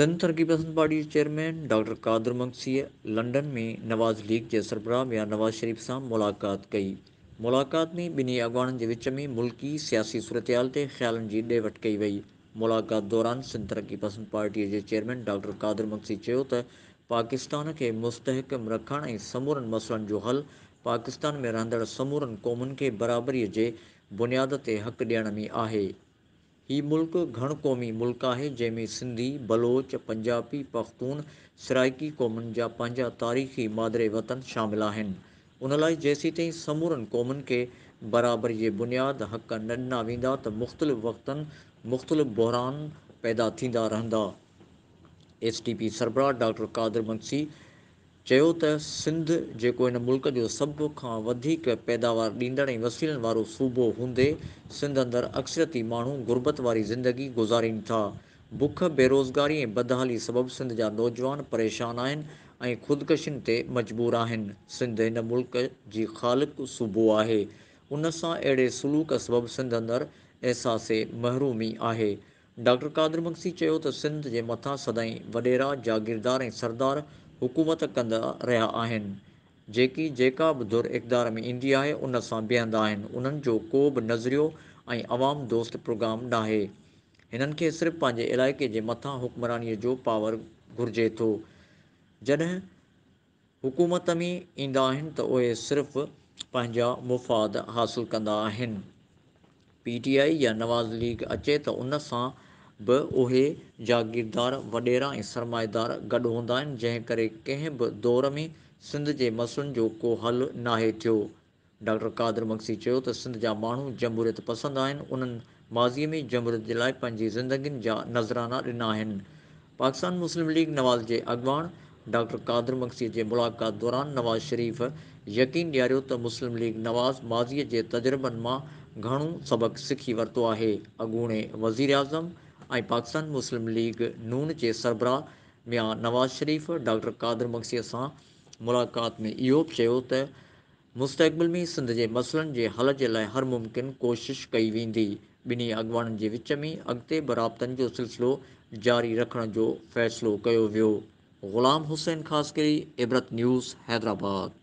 Sindh Taraqqi Pasand party जे chairman doctor Qadir मंगसीअ London में नवाज़ लीग जे सरबराह म्यार नवाज़ शरीफ़ सां मुलाक़ात कई मुलाक़ात में ॿिन्ही अॻवाननि जे विच में मुल्की सियासी सूरतयाल ते ख़्यालनि जी ॾे वठि कई वई मुलाक़ात दौरान सिंध तरक़ी पसंद पार्टीअ जे चेयरमैन डॉक्टर कादर मक्सी चयो त पाकिस्तान खे मुस्तहकम रखणु ऐं समूरनि मसइलनि जो हल पाकिस्तान में रहंदड़ समूरनि क़ौमुनि खे बराबरीअ जे बुनियाद ते हक़ ॾियण में आहे हीउ मुल्क़ घण क़ौमी मुल्क़ है जैमें सिंधी बलोच पंजाबी पख्तून सराइकी क़ौमुनि जा तारीख़ी मादरे वतन शामिल आहिनि उन लाइ जेसि ताईं समूरनि क़ौमुनि खे बराबरी बुनियाद हक़ न ॾिना वा तो मुख़्तलिफ़ वक़्तनि मुख़्तलिफ़ बहरान पैदा थींदा रहा एस टी पी सरबराह डॉक्टर कादिर मंसी चयो त सिंध जेको हिन मुल्क़ जो सभु खां वधीक पैदावार ॾींदड़ ऐं वसीलनि वारो सूबो हूंदे सिंध अंदरु अक्सरती माण्हू गुरबत वारी ज़िंदगी गुज़ारीनि था बुख बेरोज़गारी ऐं बदहाली सबबु सिंध जा नौजवान परेशान आहिनि ऐं تي ते मजबूर आहिनि सिंध हिन मुल्क़ जी صوبو सूबो आहे سان अहिड़े سلوڪ सबबु सिंध اندر अहसासु محرومي आहे डॉक्टर قادر बक्सी चयो त सिंध जे मथां सदाईं वॾेरा जागीरदार ऐं सरदार हुकूमत कंदा रहिया आहिनि जेकी जेका बि दुर इक़दार में ईंदी आहे उन सां बीहंदा आहिनि उन्हनि जो को बि नज़रियो ऐं ऐंम दोस्त प्रोग्राम नाहे हिननि खे सिर्फ़ु पंहिंजे इलाइक़े जे मथां हुकमरानीअ जो पावर घुरिजे थो जॾहिं हुकूमत में ईंदा आहिनि त उहे सिर्फ़ु पंहिंजा मुफ़ाद हासिलु कंदा आहिनि पी टी आई या नवाज़ लीग अचे त उन सां बि उहे जागीरदार वॾेरा ऐं सरमाएदार गॾु हूंदा आहिनि जंहिं करे कंहिं बि दौर में सिंध जे جو जो को हलु न आहे थियो डॉक्टर कादर मक्सी चयो त सिंध जा माण्हू जमूरियत पसंदि आहिनि उन्हनि माज़ीअ में जमूरियत जे लाइ पंहिंजी ज़िंदगीनि जा नज़राना ॾिना आहिनि पाकिस्तान मुस्लिम लीग नवाज़ जे अॻवान डॉक्टर कादर मक्सीअ जे मुलाक़ात दौरान नवाज़ शरीफ़ यकीन ॾियारियो त मुस्लिम लीग नवाज़ माज़ीअ जे तजुर्बनि मां घणो सबक़ु सिखी वरितो आहे अॻूणे ऐं पाकिस्तान मुस्लिम लीग नून जे सरबराह या नवाज़ शरीफ़ डॉक्टर कादिर मक्सीअ सां मुलाक़ात में इहो बि चयो त मुस्तक़बिल में सिंध जे मसइलनि जे हल जे लाइ हर मुमकिन कोशिश कई वेंदी ॿिन्ही अॻवाननि जे विच में अॻिते बराबतनि जो सिलसिलो जारी रखण जो फ़ैसिलो कयो वियो ग़ुलाम हुसैन ख़ासि करे इबरत न्यूज़ हैदराबाद